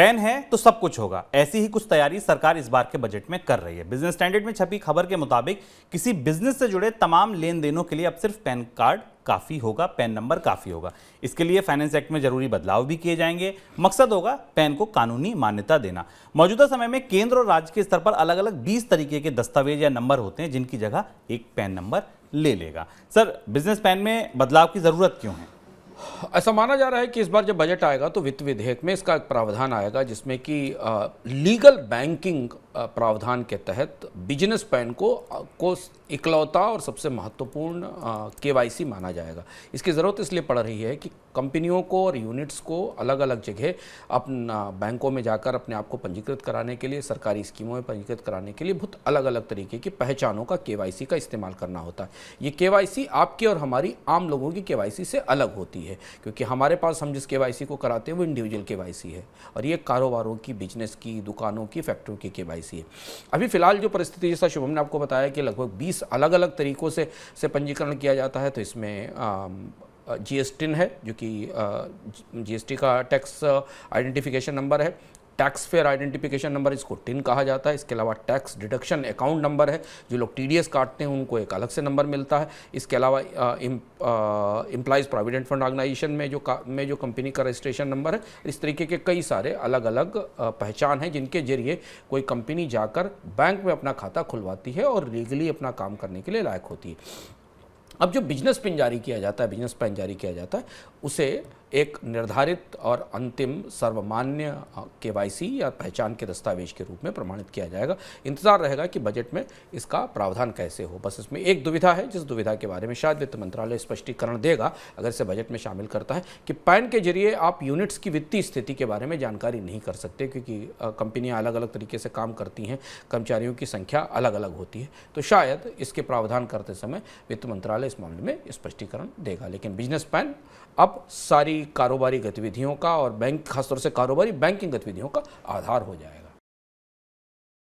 pen है तो सब कुछ होगा ऐसी ही कुछ तैयारी सरकार इस बार के बजट में कर रही है बिजनेस स्टैंडर्ड में छपी खबर के मुताबिक किसी बिजनेस से जुड़े तमाम लेन देनों के लिए अब सिर्फ पैन कार्ड काफ़ी होगा पैन नंबर काफ़ी होगा इसके लिए फाइनेंस एक्ट में जरूरी बदलाव भी किए जाएंगे मकसद होगा पैन को कानूनी मान्यता देना मौजूदा समय में केंद्र और राज्य के स्तर पर अलग अलग बीस तरीके के दस्तावेज या नंबर होते हैं जिनकी जगह एक पैन नंबर ले लेगा सर बिजनेस पैन में बदलाव की ज़रूरत क्यों है ऐसा माना जा रहा है कि इस बार जब बजट आएगा तो वित्त विधेयक में इसका एक प्रावधान आएगा जिसमें कि लीगल बैंकिंग प्रावधान के तहत बिजनेस पैन को को इकलौता और सबसे महत्वपूर्ण के माना जाएगा इसकी ज़रूरत इसलिए पड़ रही है कि कंपनियों को और यूनिट्स को अलग अलग जगह अपना बैंकों में जाकर अपने आप को पंजीकृत कराने के लिए सरकारी स्कीमों में पंजीकृत कराने के लिए बहुत अलग अलग तरीके की पहचानों का के का इस्तेमाल करना होता है ये के आपकी और हमारी आम लोगों की के से अलग होती है क्योंकि हमारे पास हम जिस के को कराते हैं वो इंडिविजुअल के है और ये कारोबारों की बिजनेस की दुकानों की फैक्ट्रियों की के है अभी फिलहाल जो परिस्थिति जैसा शुभम ने आपको बताया कि लगभग बीस अलग अलग तरीक़ों से से पंजीकरण किया जाता है तो इसमें जी एस है जो कि जी एस टी का टैक्स आइडेंटिफिकेशन नंबर है टैक्स फेयर आइडेंटिफिकेशन नंबर इसको टिन कहा जाता है इसके अलावा टैक्स डिडक्शन अकाउंट नंबर है जो लोग टी काटते हैं उनको एक अलग से नंबर मिलता है इसके अलावा इम्प्लाइज प्रोविडेंट फंड ऑर्गेनाइजेशन में जो में जो कंपनी का रजिस्ट्रेशन नंबर है इस तरीके के कई सारे अलग अलग पहचान हैं जिनके जरिए कोई कंपनी जाकर बैंक में अपना खाता खुलवाती है और लीगली अपना काम करने के लिए लायक होती है अब जो बिजनेस पिन जारी किया जाता है बिजनेस पैन जारी किया जाता है उसे एक निर्धारित और अंतिम सर्वमान्य के या पहचान के दस्तावेज के रूप में प्रमाणित किया जाएगा इंतजार रहेगा कि बजट में इसका प्रावधान कैसे हो बस इसमें एक दुविधा है जिस दुविधा के बारे में शायद वित्त मंत्रालय स्पष्टीकरण देगा अगर इसे बजट में शामिल करता है कि पैन के जरिए आप यूनिट्स की वित्तीय स्थिति के बारे में जानकारी नहीं कर सकते क्योंकि कंपनियाँ अलग अलग तरीके से काम करती हैं कर्मचारियों की संख्या अलग अलग होती है तो शायद इसके प्रावधान करते समय वित्त मंत्रालय इस मामले में स्पष्टीकरण देगा लेकिन बिजनेस प्लान अब सारी कारोबारी गतिविधियों का और बैंक खासतौर से कारोबारी बैंकिंग गतिविधियों का आधार हो जाएगा